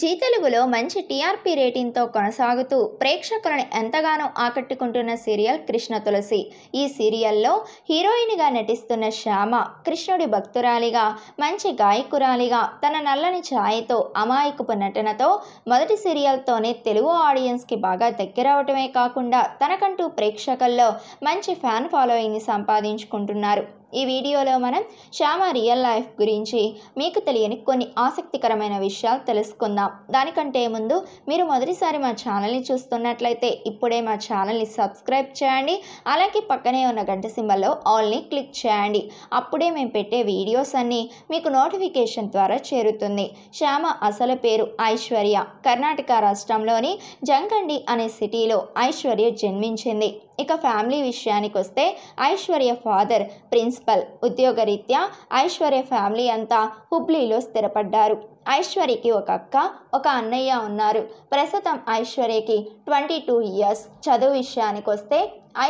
G తెలుగులో మంచి TRP రేటింగ్తో కొనసాగుతూ ప్రేక్షకులను ఎంతగానో ఆకట్టుకుంటున్న సీరియల్ కృష్ణ తులసి ఈ సీరియల్లో హీరోయిన్గా నటిస్తున్న శ్యామ కృష్ణుడి భక్తురాలిగా మంచి గాయకురాలిగా తన నల్లని ఛాయతో అమాయకపు నటనతో మొదటి సీరియల్తోనే తెలుగు ఆడియన్స్కి బాగా దగ్గరవటమే కాకుండా తనకంటూ ప్రేక్షకుల్లో మంచి ఫ్యాన్ ఫాలోయింగ్ని సంపాదించుకుంటున్నారు ఈ వీడియోలో మనం శ్యామ రియల్ లైఫ్ గురించి మీకు తెలియని కొన్ని ఆసక్తికరమైన విషయాలు తెలుసుకుందాం దానికంటే ముందు మీరు మొదటిసారి మా ఛానల్ని చూస్తున్నట్లయితే ఇప్పుడే మా ఛానల్ని సబ్స్క్రైబ్ చేయండి అలాగే పక్కనే ఉన్న గంట సింబల్లో ఆల్ని క్లిక్ చేయండి అప్పుడే మేము పెట్టే వీడియోస్ అన్నీ మీకు నోటిఫికేషన్ ద్వారా చేరుతుంది శ్యామ అసలు పేరు ఐశ్వర్య కర్ణాటక రాష్ట్రంలోని జంగండి అనే సిటీలో ఐశ్వర్య జన్మించింది ఇక ఫ్యామిలీ విషయానికి వస్తే ఐశ్వర్య ఫాదర్ ప్రిన్సిపల్ ఉద్యోగరీత్యా ఐశ్వర్య ఫ్యామిలీ అంతా హుబ్లీలో స్థిరపడ్డారు ఐశ్వర్యకి ఒక అక్క ఒక అన్నయ్య ఉన్నారు ప్రస్తుతం ఐశ్వర్యకి ట్వంటీ టూ ఇయర్స్ చదువు విషయానికి వస్తే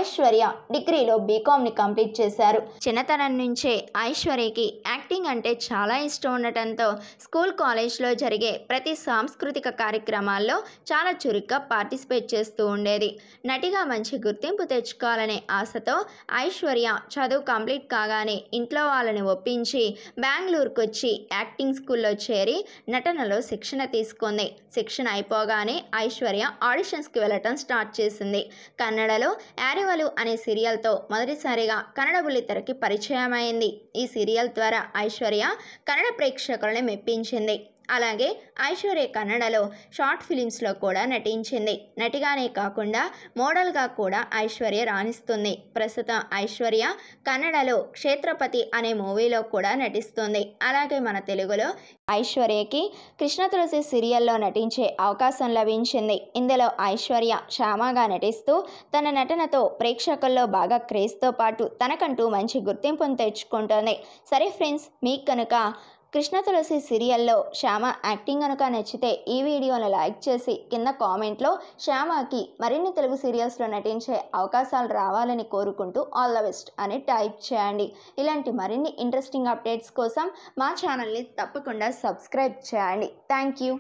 ఐశ్వర్య డిగ్రీలో బీకామ్ని కంప్లీట్ చేశారు చిన్నతనం నుంచే ఐశ్వర్యకి యాక్టింగ్ అంటే చాలా ఇష్టం ఉండటంతో స్కూల్ కాలేజ్లో జరిగే ప్రతి సాంస్కృతిక కార్యక్రమాల్లో చాలా చురుగ్గా పార్టిసిపేట్ చేస్తూ ఉండేది నటిగా మంచి గుర్తింపు తెచ్చుకోవాలనే ఆశతో ఐశ్వర్య చదువు కంప్లీట్ కాగానే ఇంట్లో వాళ్ళని ఒప్పించి బెంగళూరుకు వచ్చి యాక్టింగ్ స్కూల్లో చేరి నటనలో శిక్షణ తీసుకుంది శిక్షణ అయిపోగానే ఐశ్వర్య ఆడిషన్స్కి వెళ్ళటం స్టార్ట్ చేసింది కన్నడలో యారివలు అనే సీరియల్తో మొదటిసారిగా కన్నడ బుల్లితెరకి పరిచయమైంది ఈ సీరియల్ ద్వారా ఐశ్వర్య కన్నడ ప్రేక్షకులను మెప్పించింది అలాగే ఐశ్వర్య కన్నడలో షార్ట్ ఫిలిమ్స్లో కూడా నటించింది నటిగానే కాకుండా మోడల్గా కూడా ఐశ్వర్య రాణిస్తుంది ప్రస్తుతం ఐశ్వర్య కన్నడలో క్షేత్రపతి అనే మూవీలో కూడా నటిస్తుంది అలాగే మన తెలుగులో ఐశ్వర్యకి కృష్ణ తులసి సీరియల్లో నటించే అవకాశం లభించింది ఇందులో ఐశ్వర్య శ్యామగా నటిస్తూ తన నటనతో ప్రేక్షకుల్లో బాగా క్రేజ్తో పాటు తనకంటూ మంచి గుర్తింపును తెచ్చుకుంటోంది సరే ఫ్రెండ్స్ మీకు కనుక కృష్ణ తులసి సీరియల్లో శ్యామ యాక్టింగ్ కనుక నచ్చితే ఈ వీడియోను లైక్ చేసి కింద కామెంట్లో శ్యామకి మరిన్ని తెలుగు సీరియల్స్లో నటించే అవకాశాలు రావాలని కోరుకుంటూ ఆల్ ద బెస్ట్ అని టైప్ చేయండి ఇలాంటి మరిన్ని ఇంట్రెస్టింగ్ అప్డేట్స్ కోసం మా ఛానల్ని తప్పకుండా సబ్స్క్రైబ్ చేయండి థ్యాంక్ యూ